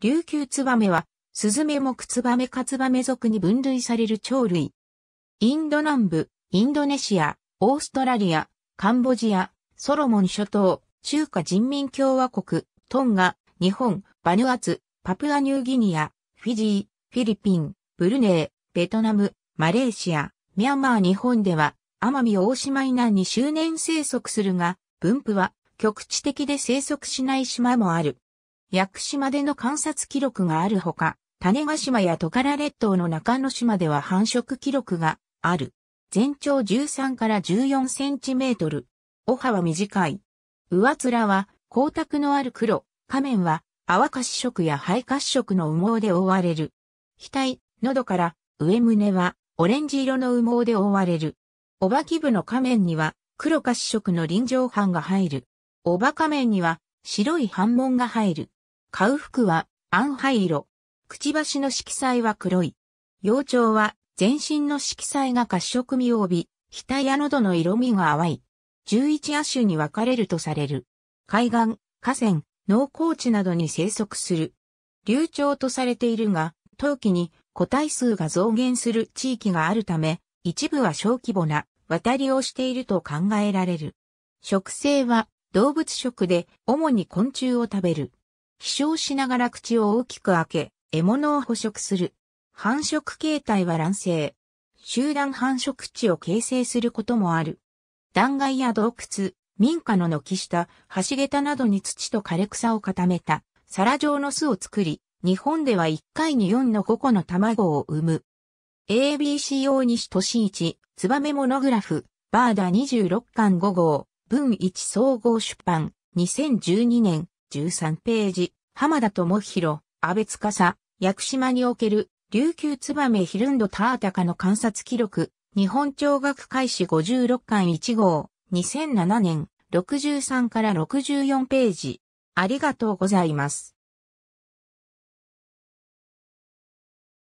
琉球ツバメは、スズメクツバメカツバメ属に分類される鳥類。インド南部、インドネシア、オーストラリア、カンボジア、ソロモン諸島、中華人民共和国、トンガ、日本、バヌアツ、パプアニューギニア、フィジー、フィリピン、ブルネー、ベトナム、マレーシア、ミャンマー日本では、奄美大島以南に周年生息するが、分布は局地的で生息しない島もある。屋久島での観察記録があるほか、種ヶ島やトカラ列島の中之島では繁殖記録がある。全長13から14センチメートル。お葉は短い。上面は光沢のある黒、仮面は泡褐色や灰褐色の羽毛で覆われる。額、喉から上胸はオレンジ色の羽毛で覆われる。おばき部の仮面には黒褐色の臨場版が入る。おば仮面には白い反紋が入る。買う服は暗灰色。くちばしの色彩は黒い。幼鳥は全身の色彩が褐色味を帯び、額や喉の色味が淡い。11亜種に分かれるとされる。海岸、河川、農耕地などに生息する。流鳥とされているが、陶器に個体数が増減する地域があるため、一部は小規模な渡りをしていると考えられる。食性は動物食で主に昆虫を食べる。飛翔しながら口を大きく開け、獲物を捕食する。繁殖形態は卵生。集団繁殖地を形成することもある。断崖や洞窟、民家の軒下、橋桁などに土と枯れ草を固めた、皿状の巣を作り、日本では1回に4の5個の卵を産む。ABC o 西俊一、ツバメモノグラフ、バーダ26巻5号、文1総合出版、2012年、13ページ、浜田智博、安倍司、屋薬島における琉球メヒルンドタータカの観察記録、日本聴学開始56巻1号、2007年、63から64ページ。ありがとうございます。